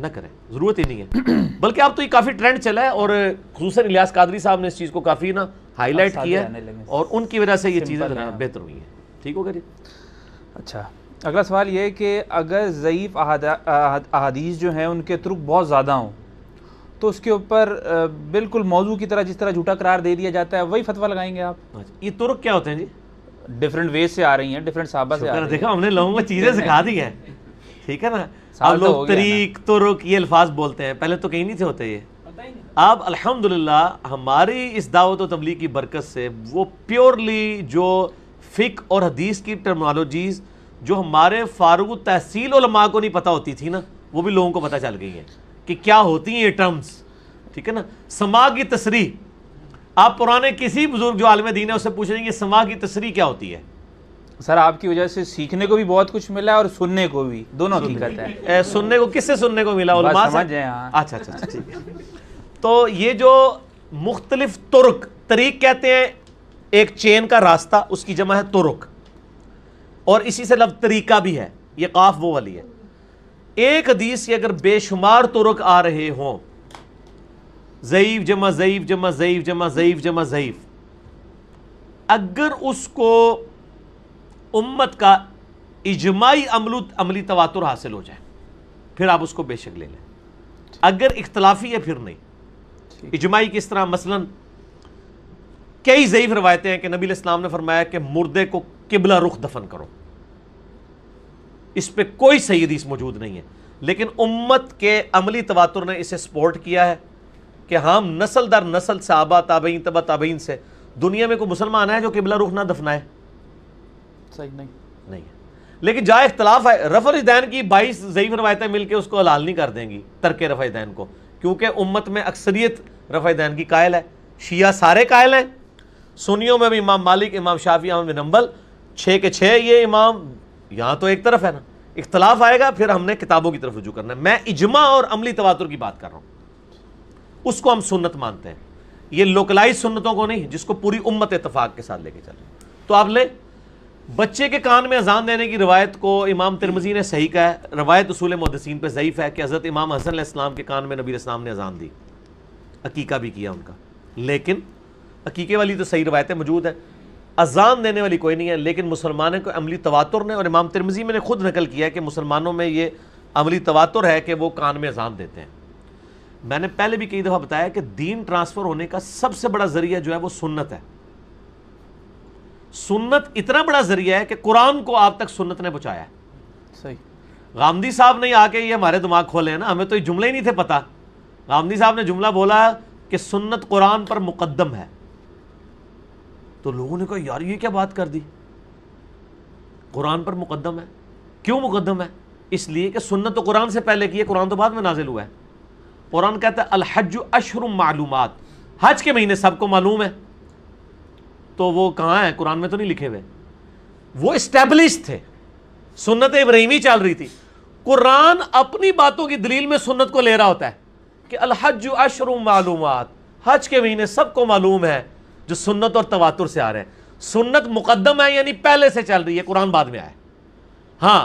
ना करें ज़रूरत ही नहीं है बल्कि अब तो ये काफ़ी ट्रेंड चला है और खसूस इलियास कादरी साहब ने इस चीज़ को काफ़ी ना हाईलाइट किया है और उनकी वजह से ये चीज़ें जना बेहतर हुई है ठीक होगा जी अच्छा अगला सवाल ये है कि अगर ज़यीफ़ अहादीस जो हैं उनके तुर्क बहुत ज़्यादा हों तो उसके ऊपर बिल्कुल मौजू की तरह जिस तरह झूठा करार दे दिया जाता है वही फतवा लगाएंगे आप अच्छा, ये तुर्क क्या होते हैं जी डिफरेंट वे से आ रही हैं डिफरेंट साहबा से देखा हमने लोगों को चीज़ें सिखा दी हैं ठीक है ना अब तो लोग तरीक तो रुक ये अल्फाज बोलते हैं पहले तो कहीं नहीं थे होते ये अब अल्हम्दुलिल्लाह हमारी इस दावत और तबलीग की बरकत से वो प्योरली जो फ़िक और हदीस की टर्मोलॉजीज़ जो हमारे फारूक तहसील उलमा को नहीं पता होती थी ना वो भी लोगों को पता चल गई है कि क्या होती हैं ये टर्म्स ठीक है ना समा की तस्री आप पुराने किसी बुजुर्ग जो आलम दीन है उससे पूछ रहे हैं कि समा की तस्री क्या होती है सर आपकी वजह से सीखने को भी बहुत कुछ मिला है और सुनने को भी दोनों हकीकत है ए, सुनने को किससे सुनने को मिला समझ हाँ। अच्छा अच्छा, अच्छा तो ये जो मुख्तलिफ तुर्क तरीक कहते हैं एक चेन का रास्ता उसकी जमा है तुर्क और इसी से लव तरीका भी है ये काफ वो वाली है एक हदीस के अगर बेशुमार तुर्क आ रहे हों जईफ जमा जईफ जमा जईफ जमा जईफ जमा जईफ अगर उसको उम्मत का इजमाई अमलू अमली तवातुर हासिल हो जाए फिर आप उसको बेशक ले लें अगर इख्तलाफी है फिर नहीं इजमाई किस तरह मसलन कई ज़यीफ रवायतें हैं कि नबी इस्लाम ने फरमाया कि मुर्दे को किबला रुख दफन करो इस पर कोई सही हदीस मौजूद नहीं है लेकिन उम्मत के अमली तवातुर ने इसे सपोर्ट किया है कि हाँ, हम नसल दर नसल से आबा ताबीन तबा ताबीन से दुनिया में कोई मुसलमान है जो किबला रुख ना दफनाए सही नहीं नहीं है लेकिन जहाँ इख्तलाफ है रफल दैन की बाईस ज़यीफ रवायतें मिलकर उसको हलाल नहीं कर देंगी तर्क रफ़ दैन को क्योंकि उम्मत में अक्सरियत रफ़ दैन की कायल है शिया सारे कायल हैं सुनियों में भी इमाम मालिक इमाम शाफी इमाम नंबल छः के छः ये इमाम यहाँ तो एक तरफ है ना इख्तलाफ आएगा फिर हमने किताबों की तरफ रजू करना है मैं इजमा और अमली तवातुर की बात कर रहा हूँ उसको हम सुन्नत मानते हैं ये लोकलाइज सुन्नतों को नहीं जिसको पूरी उम्मत इतफाक़ के साथ लेके चले तो आप ले बच्चे के कान में अजान देने की रवायत को इमाम तिरमजी ने सही कहा है रवायत असूल मदसिन पर ज़यीफ़ है कि हज़रत इमाम हसन इस्लाम के कान में नबी इस्लाम ने अजान दी अकीका भी किया उनका लेकिन अकीके वाली तो सही रवायतें मौजूद है अजान देने वाली कोई नहीं है लेकिन मुसलमानों को अमली तवातुर ने और इमाम तिरमजी में खुद नकल किया है कि मुसलमानों में ये अमली तवातुर है कि वो कान में अजान देते हैं मैंने पहले भी कई दफ़ा बताया कि दीन ट्रांसफ़र होने का सबसे बड़ा ज़रिया जो है वो सुन्नत है सुन्नत इतना बड़ा जरिया है कि कुरान को आप तक सुन्नत ने पहुँचाया सही गांधी साहब ने आके ये हमारे दिमाग खोले ना हमें तो ये जुमले ही नहीं थे पता गांधी साहब ने जुमला बोला कि सुन्नत कुरान पर मुकदम है तो लोगों ने कहा यार ये क्या बात कर दी कुरान पर मुकदम है क्यों मुकदम है इसलिए कि सुन्नत तो कुरान से पहले की है कुरान तो बाद में नाजिल हुआ है कुरान कहता है अलहज अशर मालूम हज के महीने सबको मालूम है तो वो कहाँ है कुरान में तो नहीं लिखे हुए वो स्टैब्लिश थे सुन्नत इब्राहिमी चल रही थी कुरान अपनी बातों की दलील में सुन्नत को ले रहा होता है कि अलहज अशरुम मालूम हज के महीने सबको मालूम है जो सुन्नत और तवातुर से आ रहे हैं सुन्नत मुकदम है यानी पहले से चल रही है कुरान बाद में आए हाँ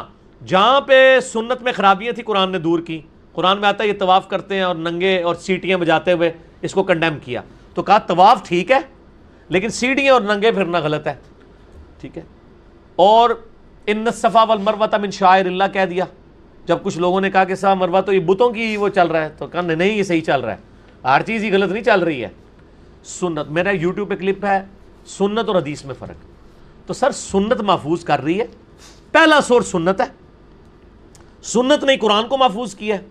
जहाँ पे सुन्नत में खराबियाँ थी कुरान ने दूर की कुरान में आता है ये तवाफ़ करते हैं और नंगे और सीटियाँ बजाते हुए इसको कंडेम किया तो कहा तवाफ़ ठीक है लेकिन सीढ़ियाँ और नंगे फिरना गलत है ठीक है और इन सफ़ा वल मरवत इन शायर कह दिया जब कुछ लोगों ने कहा कि साहब मरवा तो ये बुतों की वो चल रहा है तो कहने नहीं ये सही चल रहा है हर चीज़ ही गलत नहीं चल रही है सुन्नत मेरा यूट्यूब पे क्लिप है सुन्नत और हदीस में फ़र्क तो सर सुन्नत महफूज कर रही है पहला सोर सुन्नत है सुन्नत ने कुरान को महफूज किया है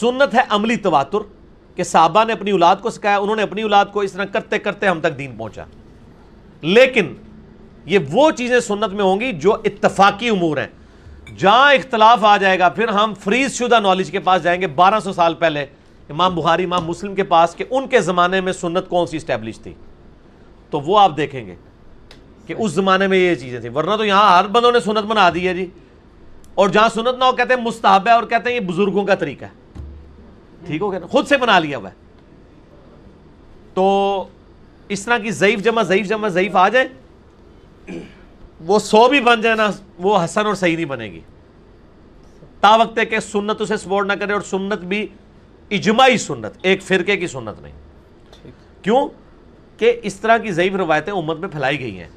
सुन्नत है अमली तवातुर कि साहबा ने अपनी औलाद को सिखाया उन्होंने अपनी औलाद को इस तरह करते करते हम तक दीन पहुंचा लेकिन ये वो चीज़ें सुन्नत में होंगी जो इतफाक़ी उमूर हैं जहाँ इख्तलाफ आ जाएगा फिर हम फ्रीज शुदा नॉलेज के पास जाएंगे बारह सौ साल पहले इमाम बुहारी इमाम मुस्लिम के पास कि उनके ज़माने में सुन्नत कौन सी इस्टेब्लिश थी तो वो आप देखेंगे कि उस ज़माने में ये चीज़ें थी वरना तो यहाँ हर बंदों ने सुनत बना दी है जी और जहाँ सुनत ना हो कहते हैं मुस्ताहब है और कहते हैं ये बुज़ुर्गों का तरीका है ठीक हो गया ना खुद से बना लिया हुआ तो इस तरह की ज़यीफ जमा ज़यीफ जमा ज़यीफ आ जाए वो सौ भी बन जाए ना वो हसन और सही नहीं बनेगी ता वक्त कि सुन्नत उसे सपोर्ट ना करे और सुन्नत भी इजमाई सुन्नत एक फिरके की सुन्नत नहीं क्यों कि इस तरह की जयफ रवायतें उम्मत में फैलाई गई हैं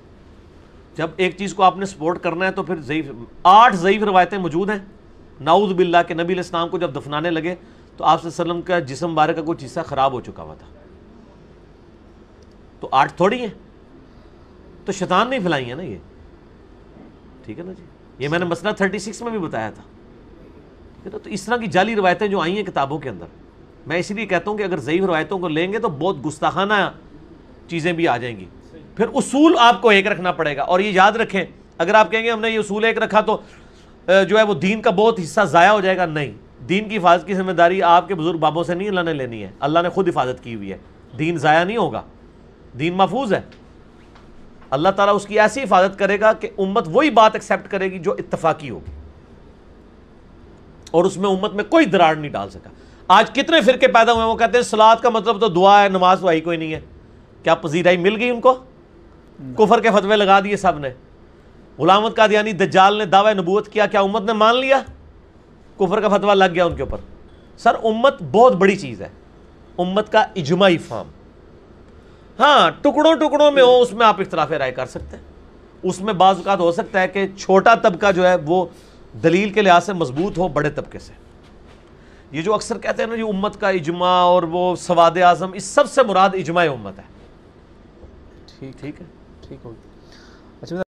जब एक चीज़ को आपने सपोर्ट करना है तो फिर ज़यीफ आठ जयफ रवायतें मौजूद हैं नाउद बिल्ला के नबी इस्लाम को जब दफनाने लगे तो आप वसल्लम का जिसम बारे का कुछ हिस्सा ख़राब हो चुका हुआ था तो आठ थोड़ी है तो शैतान नहीं फैलाई है ना ये ठीक है ना जी ये मैंने मसला थर्टी सिक्स में भी बताया था ठीक है ना तो इस तरह की जाली रवायतें जो आई हैं किताबों के अंदर मैं इसीलिए कहता हूँ कि अगर ज़यीफ़ रवायतों को लेंगे तो बहुत गुस्ताखाना चीज़ें भी आ जाएंगी फिर उसूल आपको एक रखना पड़ेगा और ये याद रखें अगर आप कहेंगे हमने ये उसूल एक रखा तो जो है वो दीन का बहुत हिस्सा ज़ाया हो जाएगा नहीं दीन की हिफाजत की जिम्मेदारी आपके बुजुर्ग बाबों से नहीं अल्लाह ने लेनी है अल्लाह ने खुद हिफाजत की हुई है दीन ज़ाया नहीं होगा दीन महफूज है अल्लाह ताला उसकी ऐसी हिफाजत करेगा कि उम्मत वही बात एक्सेप्ट करेगी जो इतफाक़ी होगी और उसमें उम्मत में कोई दरार नहीं डाल सका आज कितने फिरके पैदा हुए वो कहते हैं सलाद का मतलब तो दुआ है नमाज तो आई कोई नहीं है क्या पजीराई मिल गई उनको कुफर के फतवे लगा दिए सब ने गुलामत कादियानी दज्जाल ने दावा नबूत किया क्या उम्मत ने मान लिया कुफर का फतवा लग गया उनके ऊपर सर उम्मत बहुत बड़ी चीज़ है उम्मत का इजमाई फार्म हाँ टुकड़ों टुकड़ों में हो उसमें आप इख्तलाफ राय कर सकते हैं उसमें बाज़ात हो सकता है कि छोटा तबका जो है वो दलील के लिहाज से मजबूत हो बड़े तबके से ये जो अक्सर कहते हैं ना ये उम्मत का इजमा और वो सवाद आज़म इस सबसे मुराद इजमा उम्मत है ठीक ठीक है ठीक हो अच्छा